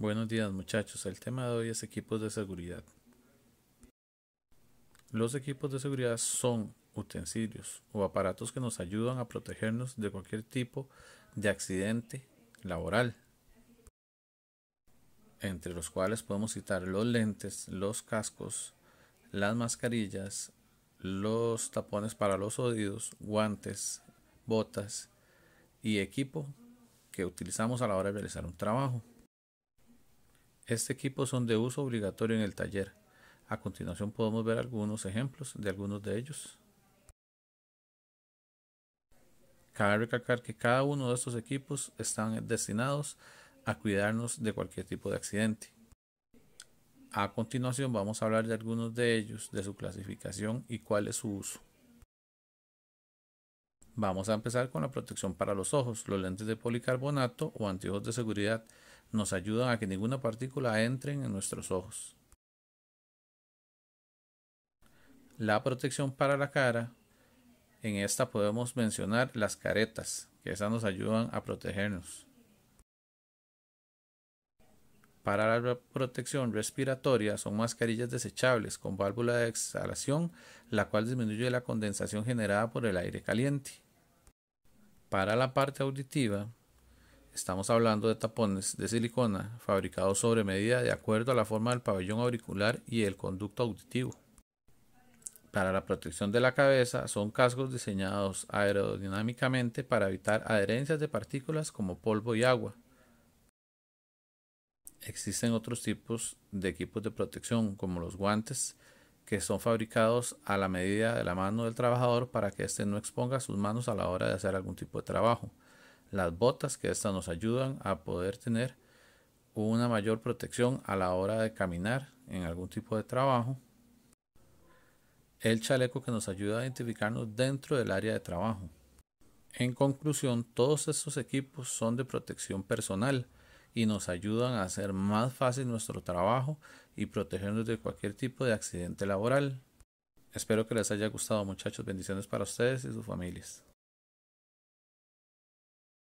Buenos días muchachos, el tema de hoy es equipos de seguridad. Los equipos de seguridad son utensilios o aparatos que nos ayudan a protegernos de cualquier tipo de accidente laboral, entre los cuales podemos citar los lentes, los cascos, las mascarillas, los tapones para los oídos, guantes, botas y equipo que utilizamos a la hora de realizar un trabajo. Este equipo son de uso obligatorio en el taller. A continuación podemos ver algunos ejemplos de algunos de ellos. Cabe recalcar que cada uno de estos equipos están destinados a cuidarnos de cualquier tipo de accidente. A continuación vamos a hablar de algunos de ellos, de su clasificación y cuál es su uso. Vamos a empezar con la protección para los ojos, los lentes de policarbonato o anteojos de seguridad nos ayudan a que ninguna partícula entre en nuestros ojos. La protección para la cara, en esta podemos mencionar las caretas, que esas nos ayudan a protegernos. Para la protección respiratoria son mascarillas desechables con válvula de exhalación, la cual disminuye la condensación generada por el aire caliente. Para la parte auditiva, Estamos hablando de tapones de silicona fabricados sobre medida de acuerdo a la forma del pabellón auricular y el conducto auditivo. Para la protección de la cabeza son cascos diseñados aerodinámicamente para evitar adherencias de partículas como polvo y agua. Existen otros tipos de equipos de protección como los guantes que son fabricados a la medida de la mano del trabajador para que éste no exponga sus manos a la hora de hacer algún tipo de trabajo las botas, que estas nos ayudan a poder tener una mayor protección a la hora de caminar en algún tipo de trabajo. El chaleco que nos ayuda a identificarnos dentro del área de trabajo. En conclusión, todos estos equipos son de protección personal y nos ayudan a hacer más fácil nuestro trabajo y protegernos de cualquier tipo de accidente laboral. Espero que les haya gustado muchachos. Bendiciones para ustedes y sus familias.